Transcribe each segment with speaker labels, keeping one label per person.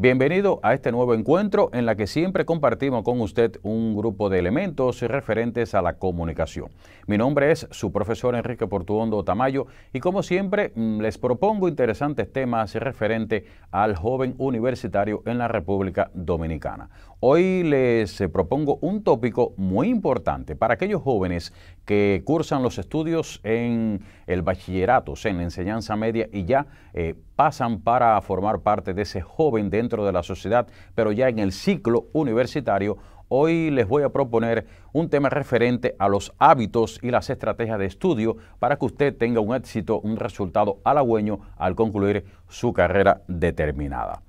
Speaker 1: Bienvenido a este nuevo encuentro en la que siempre compartimos con usted un grupo de elementos referentes a la comunicación. Mi nombre es su profesor Enrique Portuondo Tamayo y como siempre mm, les propongo interesantes temas referentes al joven universitario en la República Dominicana. Hoy les eh, propongo un tópico muy importante para aquellos jóvenes que cursan los estudios en el bachillerato, o sea, en la enseñanza media y ya eh, pasan para formar parte de ese joven dentro de la sociedad, pero ya en el ciclo universitario. Hoy les voy a proponer un tema referente a los hábitos y las estrategias de estudio para que usted tenga un éxito, un resultado halagüeño al concluir su carrera determinada.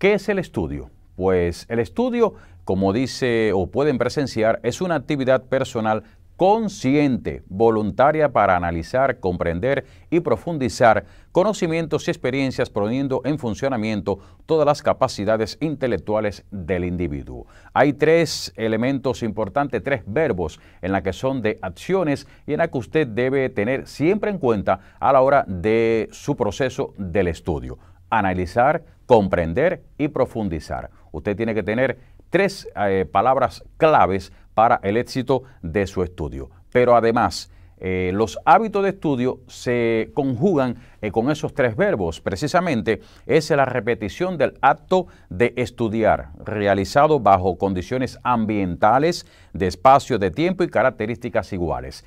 Speaker 1: ¿Qué es el estudio? Pues el estudio, como dice o pueden presenciar, es una actividad personal consciente, voluntaria para analizar, comprender y profundizar conocimientos y experiencias poniendo en funcionamiento todas las capacidades intelectuales del individuo. Hay tres elementos importantes, tres verbos en la que son de acciones y en la que usted debe tener siempre en cuenta a la hora de su proceso del estudio analizar, comprender y profundizar. Usted tiene que tener tres eh, palabras claves para el éxito de su estudio. Pero además, eh, los hábitos de estudio se conjugan eh, con esos tres verbos. Precisamente es la repetición del acto de estudiar, realizado bajo condiciones ambientales, de espacio, de tiempo y características iguales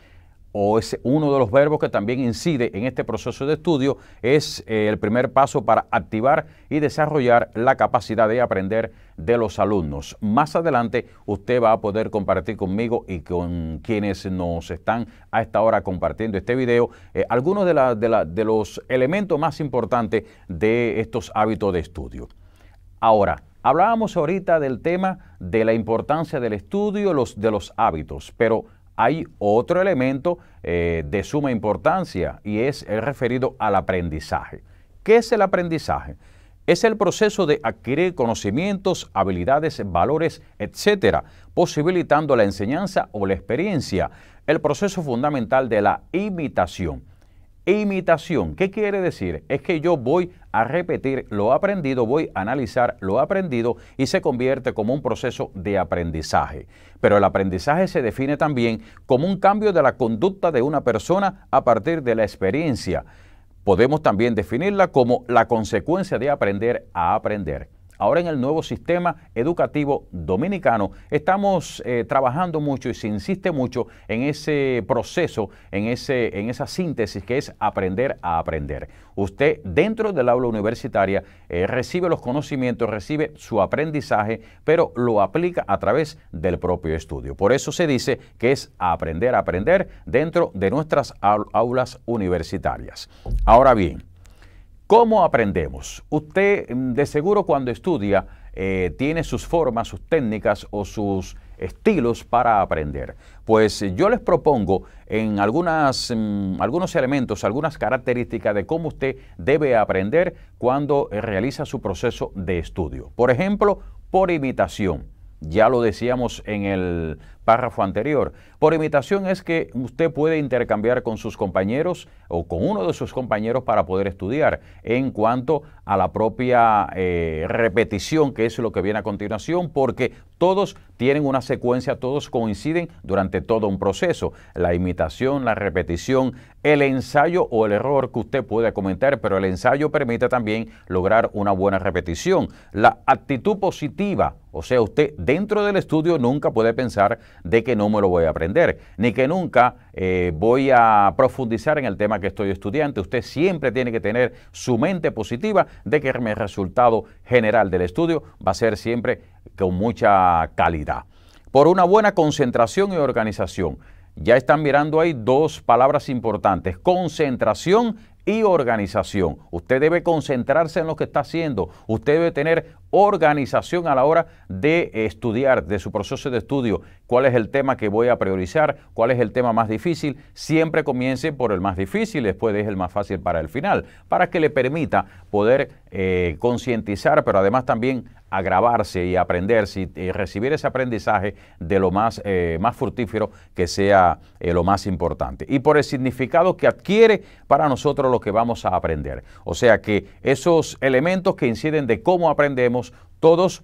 Speaker 1: o es uno de los verbos que también incide en este proceso de estudio, es eh, el primer paso para activar y desarrollar la capacidad de aprender de los alumnos. Más adelante usted va a poder compartir conmigo y con quienes nos están a esta hora compartiendo este video eh, algunos de, los elementos más importantes de estos hábitos de estudio. Ahora, hablábamos ahorita del tema de la importancia del estudio, los, de los hábitos, pero hay otro elemento eh, de suma importancia y es el referido al aprendizaje. ¿Qué es el aprendizaje? Es el proceso de adquirir conocimientos, habilidades, valores, etc., posibilitando la enseñanza o la experiencia, el proceso fundamental de la imitación. Imitación, ¿qué quiere decir? Es que yo voy a repetir lo aprendido, voy a analizar lo aprendido y se convierte como un proceso de aprendizaje. Pero el aprendizaje se define también como un cambio de la conducta de una persona a partir de la experiencia. Podemos también definirla como la consecuencia de aprender a aprender. Ahora en el nuevo sistema educativo dominicano estamos eh, trabajando mucho y se insiste mucho en ese proceso, en, ese, en esa síntesis que es aprender a aprender. Usted dentro del aula universitaria eh, recibe los conocimientos, recibe su aprendizaje, pero lo aplica a través del propio estudio. Por eso se dice que es aprender a aprender dentro de nuestras aulas universitarias. Ahora bien, ¿Cómo aprendemos? Usted mm, de seguro cuando estudia eh, tiene sus formas, sus técnicas o sus estilos para aprender. Pues eh, yo les propongo en algunas, mm, algunos elementos, algunas características de cómo usted debe aprender cuando eh, realiza su proceso de estudio. Por ejemplo, por imitación. Ya lo decíamos en el párrafo anterior. Por imitación es que usted puede intercambiar con sus compañeros o con uno de sus compañeros para poder estudiar. En cuanto a la propia eh, repetición, que es lo que viene a continuación, porque todos tienen una secuencia, todos coinciden durante todo un proceso. La imitación, la repetición, el ensayo o el error que usted puede comentar, pero el ensayo permite también lograr una buena repetición. La actitud positiva, o sea, usted dentro del estudio nunca puede pensar de que no me lo voy a aprender, ni que nunca eh, voy a profundizar en el tema que estoy estudiando. Usted siempre tiene que tener su mente positiva de que el resultado general del estudio va a ser siempre con mucha calidad. Por una buena concentración y organización. Ya están mirando ahí dos palabras importantes, concentración y organización. Usted debe concentrarse en lo que está haciendo. Usted debe tener organización a la hora de estudiar, de su proceso de estudio, cuál es el tema que voy a priorizar, cuál es el tema más difícil. Siempre comience por el más difícil, después deje el más fácil para el final, para que le permita poder eh, concientizar, pero además también a grabarse y aprenderse y, recibir ese aprendizaje de lo más, eh, más fructífero que sea eh, lo más importante. Y por el significado que adquiere para nosotros lo que vamos a aprender. O sea que esos elementos que inciden de cómo aprendemos, todos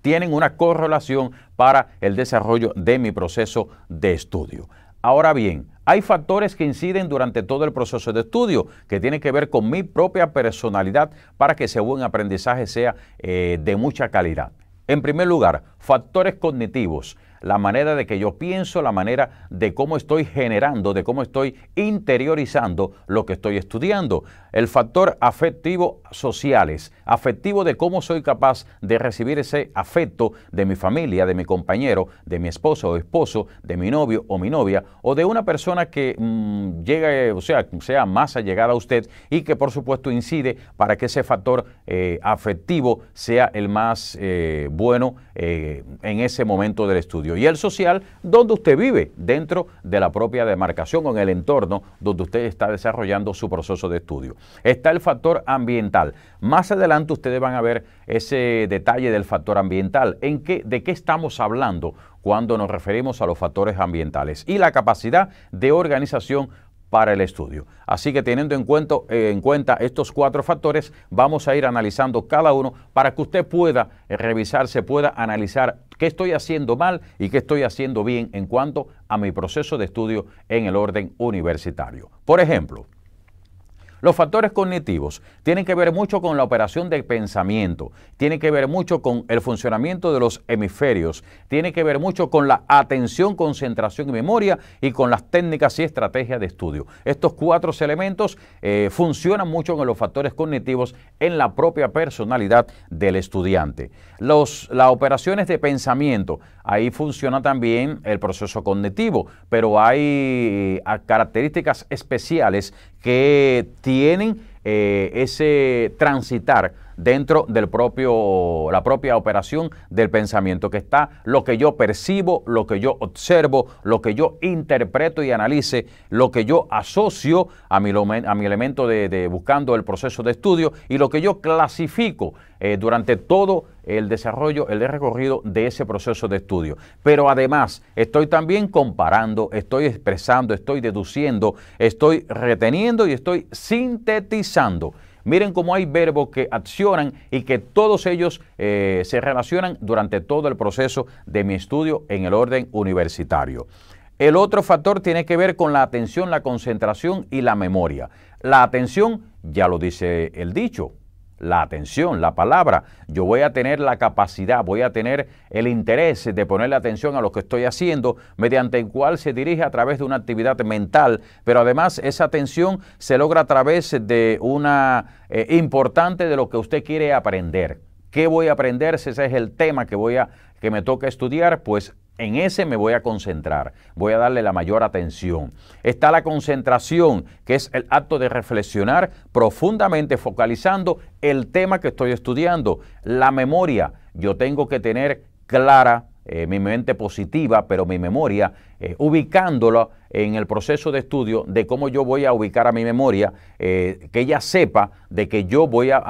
Speaker 1: tienen una correlación para el desarrollo de mi proceso de estudio. Ahora bien, hay factores que inciden durante todo el proceso de estudio que tienen que ver con mi propia personalidad para que ese buen aprendizaje sea eh, de mucha calidad. En primer lugar, factores cognitivos la manera de que yo pienso, la manera de cómo estoy generando, de cómo estoy interiorizando lo que estoy estudiando. El factor afectivo sociales, afectivo de cómo soy capaz de recibir ese afecto de mi familia, de mi compañero, de mi esposo o esposo, de mi novio o mi novia, o de una persona que mm, o sea, sea más allegada a usted y que por supuesto incide para que ese factor eh, afectivo sea el más eh, bueno eh, en ese momento del estudio y el social donde usted vive, dentro de la propia demarcación o en el entorno donde usted está desarrollando su proceso de estudio. Está el factor ambiental. Más adelante ustedes van a ver ese detalle del factor ambiental, en de qué estamos hablando cuando nos referimos a los factores ambientales y la capacidad de organización el estudio. Así que teniendo en cuenta, eh, en cuenta estos cuatro factores, vamos a ir analizando cada uno para que usted pueda eh, revisarse, pueda analizar qué estoy haciendo mal y qué estoy haciendo bien en cuanto a mi proceso de estudio en el orden universitario. Por ejemplo, los factores cognitivos tienen que ver mucho con la operación del pensamiento, tienen que ver mucho con el funcionamiento de los hemisferios, tienen que ver mucho con la atención, concentración y memoria y con las técnicas y estrategias de estudio. Estos cuatro elementos eh, funcionan mucho con los factores cognitivos en la propia personalidad del estudiante. Los, las operaciones de pensamiento, ahí funciona también el proceso cognitivo, pero hay eh, características especiales que tienen eh, ese transitar dentro del propio, la propia operación del pensamiento, que está lo que yo percibo, lo que yo observo, lo que yo interpreto y analice, lo que yo asocio a mi, a mi elemento de, buscando el proceso de estudio y lo que yo clasifico eh, durante todo el desarrollo, el recorrido de ese proceso de estudio. Pero además estoy también comparando, estoy expresando, estoy deduciendo, estoy reteniendo y estoy sintetizando. Miren cómo hay verbos que accionan y que todos ellos eh, se relacionan durante todo el proceso de mi estudio en el orden universitario. El otro factor tiene que ver con la atención, la concentración y la memoria. La atención, ya lo dice el dicho, la atención, la palabra. Yo voy a tener la capacidad, voy a tener el interés de ponerle atención a lo que estoy haciendo, mediante el cual se dirige a través de una actividad mental, pero además esa atención se logra a través de una eh, importante de lo que usted quiere aprender. ¿Qué voy a aprender? Si ese es el tema que voy a que me toca estudiar, pues en ese me voy a concentrar, voy a darle la mayor atención. Está la concentración, que es el acto de reflexionar profundamente focalizando el tema que estoy estudiando. La memoria, yo tengo que tener clara eh, mi mente positiva, pero mi memoria, eh, ubicándola en el proceso de estudio de cómo yo voy a ubicar a mi memoria, eh, que ella sepa de que yo voy a,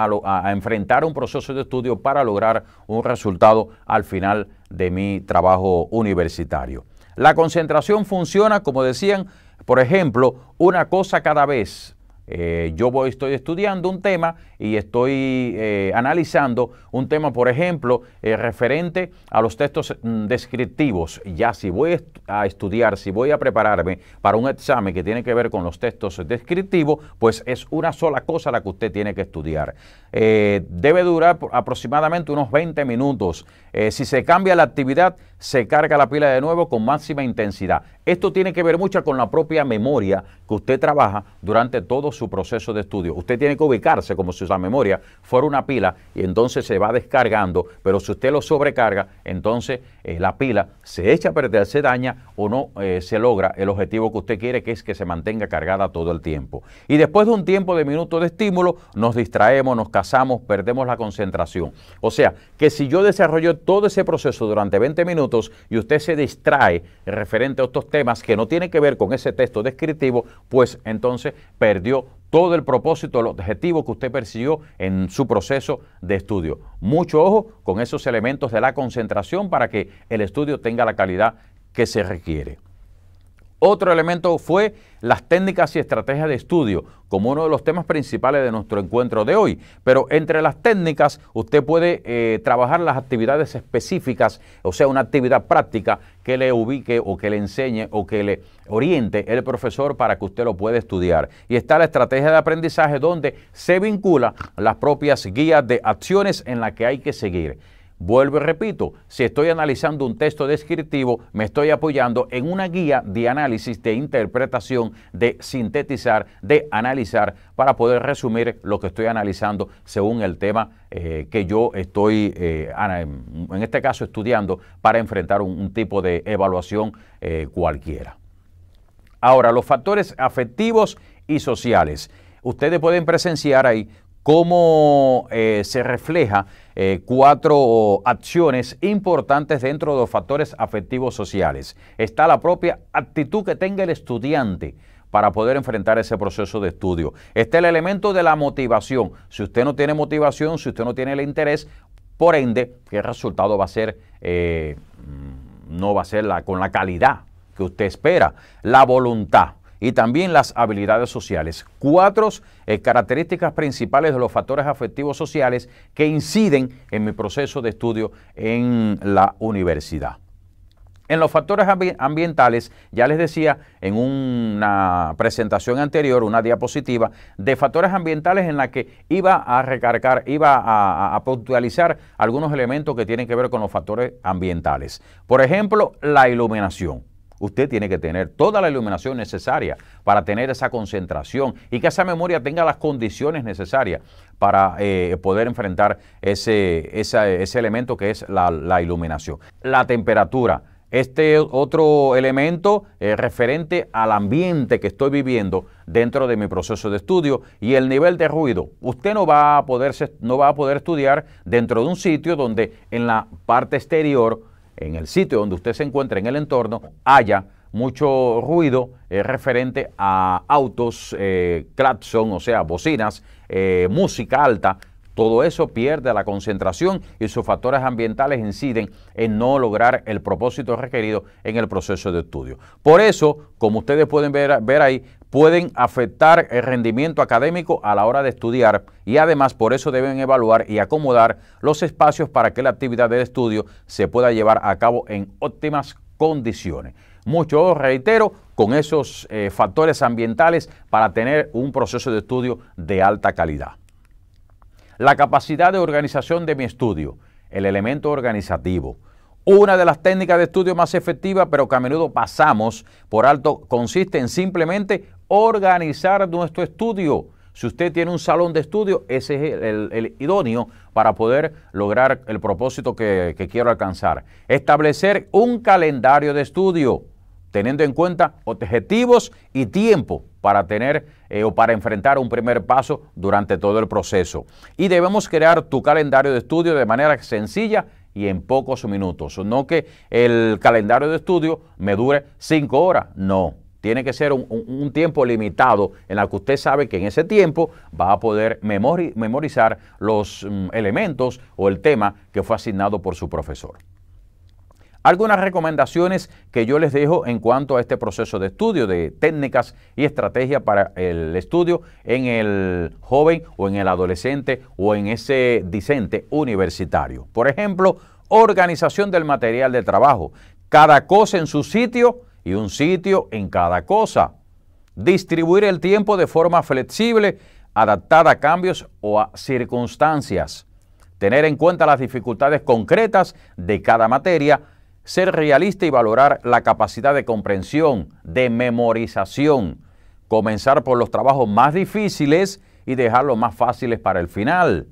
Speaker 1: enfrentar un proceso de estudio para lograr un resultado al final de mi trabajo universitario. La concentración funciona, como decían, por ejemplo, una cosa cada vez. Eh, yo voy, estoy estudiando un tema y estoy eh, analizando un tema, por ejemplo, eh, referente a los textos mm, descriptivos. Ya si voy a estudiar, si voy a prepararme para un examen que tiene que ver con los textos descriptivos, pues es una sola cosa la que usted tiene que estudiar. debe durar aproximadamente unos 20 minutos eh, si se cambia la actividad, se carga la pila de nuevo con máxima intensidad. Esto tiene que ver mucho con la propia memoria que usted trabaja durante todo su proceso de estudio. Usted tiene que ubicarse como si la memoria fuera una pila y entonces se va descargando, pero si usted lo sobrecarga, entonces eh, la pila se echa a perder, se daña o no eh, se logra el objetivo que usted quiere, que es que se mantenga cargada todo el tiempo. Y después de un tiempo de minutos de estímulo, nos distraemos, nos casamos, perdemos la concentración. O sea, que si yo desarrollo todo ese proceso durante 20 minutos y usted se distrae referente a otros temas que no tienen que ver con ese texto descriptivo, pues entonces perdió todo el propósito, el objetivo que usted persiguió en su proceso de estudio. Mucho ojo con esos elementos de la concentración para que el estudio tenga la calidad que se requiere. Otro elemento fue las técnicas y estrategias de estudio, como uno de los temas principales de nuestro encuentro de hoy. Pero entre las técnicas, usted puede eh, trabajar las actividades específicas, o sea, una actividad práctica que le ubique o que le enseñe o que le oriente el profesor para que usted lo pueda estudiar. Y está la estrategia de aprendizaje donde se vincula las propias guías de acciones en las que hay que seguir. Vuelvo y repito, si estoy analizando un texto descriptivo, me estoy apoyando en una guía de análisis, de interpretación, de sintetizar, de analizar, para poder resumir lo que estoy analizando según el tema eh, que yo estoy, eh, en este caso, estudiando para enfrentar un, tipo de evaluación eh, cualquiera. Ahora, los factores afectivos y sociales. Ustedes pueden presenciar ahí cómo eh, se refleja eh, cuatro acciones importantes dentro de los factores afectivos sociales. Está la propia actitud que tenga el estudiante para poder enfrentar ese proceso de estudio. Está el elemento de la motivación. Si usted no tiene motivación, si usted no tiene el interés, por ende, ¿qué resultado va a ser, eh, mm, no va a ser con la calidad que usted espera. La voluntad y también las habilidades sociales. Cuatro eh, características principales de los factores afectivos sociales que inciden en mi proceso de estudio en la universidad. En los factores ambientales, ya les decía en una presentación anterior, una diapositiva, de factores ambientales en la que iba a recargar, iba a, puntualizar algunos elementos que tienen que ver con los factores ambientales. Por ejemplo, la iluminación. Usted tiene que tener toda la iluminación necesaria para tener esa concentración y que esa memoria tenga las condiciones necesarias para eh, poder enfrentar ese, ese, elemento que es la, iluminación. La temperatura. Este otro elemento eh, referente al ambiente que estoy viviendo dentro de mi proceso de estudio y el nivel de ruido. Usted no va a no va a poder estudiar dentro de un sitio donde en la parte exterior en el sitio donde usted se encuentra, en el entorno, haya mucho ruido eh, referente a autos, eh, o sea, bocinas, eh, música alta. Todo eso pierde la concentración y sus factores ambientales inciden en no lograr el propósito requerido en el proceso de estudio. Por eso, como ustedes pueden ver, ver ahí, pueden afectar el rendimiento académico a la hora de estudiar y además por eso deben evaluar y acomodar los espacios para que la actividad del estudio se pueda llevar a cabo en óptimas condiciones. Mucho, reitero, con esos eh, factores ambientales para tener un proceso de estudio de alta calidad. La capacidad de organización de mi estudio, el elemento organizativo, una de las técnicas de estudio más efectivas, pero que a menudo pasamos por alto, consiste en simplemente organizar nuestro estudio. Si usted tiene un salón de estudio, ese es el, idóneo para poder lograr el propósito que, quiero alcanzar. Establecer un calendario de estudio, teniendo en cuenta objetivos y tiempo para tener eh, o para enfrentar un primer paso durante todo el proceso. Y debemos crear tu calendario de estudio de manera sencilla y en pocos minutos. No que el calendario de estudio me dure cinco horas, no. Tiene que ser un, tiempo limitado en el que usted sabe que en ese tiempo va a poder memorizar los mm, elementos o el tema que fue asignado por su profesor. Algunas recomendaciones que yo les dejo en cuanto a este proceso de estudio, de técnicas y estrategias para el estudio en el joven o en el adolescente o en ese discente universitario. Por ejemplo, organización del material de trabajo, cada cosa en su sitio y un sitio en cada cosa. Distribuir el tiempo de forma flexible, adaptada a cambios o a circunstancias. Tener en cuenta las dificultades concretas de cada materia ser realista y valorar la capacidad de comprensión, de memorización, comenzar por los trabajos más difíciles y dejarlos más fáciles para el final,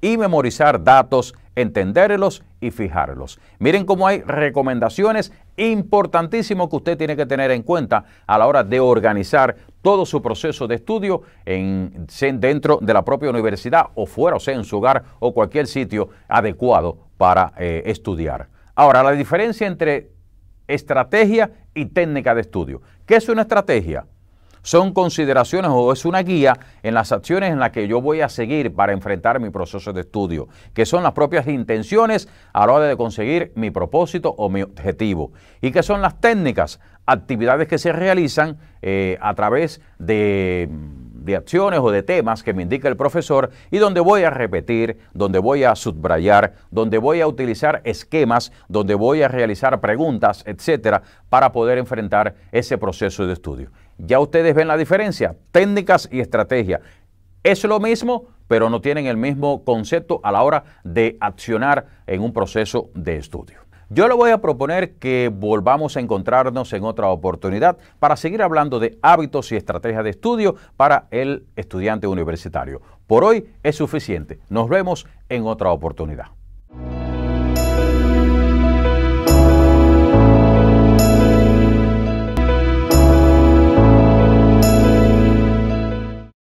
Speaker 1: y memorizar datos, entenderlos y fijarlos. Miren cómo hay recomendaciones importantísimas que usted tiene que tener en cuenta a la hora de organizar todo su proceso de estudio en, dentro de la propia universidad o fuera, o sea, en su hogar o cualquier sitio adecuado para eh, estudiar. Ahora, la diferencia entre estrategia y técnica de estudio. ¿Qué es una estrategia? Son consideraciones o es una guía en las acciones en las que yo voy a seguir para enfrentar mi proceso de estudio, que son las propias intenciones a la hora de conseguir mi propósito o mi objetivo. Y que son las técnicas, actividades que se realizan eh, a través de de acciones o de temas que me indica el profesor y donde voy a repetir, donde voy a subrayar, donde voy a utilizar esquemas, donde voy a realizar preguntas, etcétera, para poder enfrentar ese proceso de estudio. Ya ustedes ven la diferencia, técnicas y estrategia. Es lo mismo, pero no tienen el mismo concepto a la hora de accionar en un proceso de estudio. Yo le voy a proponer que volvamos a encontrarnos en otra oportunidad para seguir hablando de hábitos y estrategias de estudio para el estudiante universitario. Por hoy es suficiente. Nos vemos en otra oportunidad.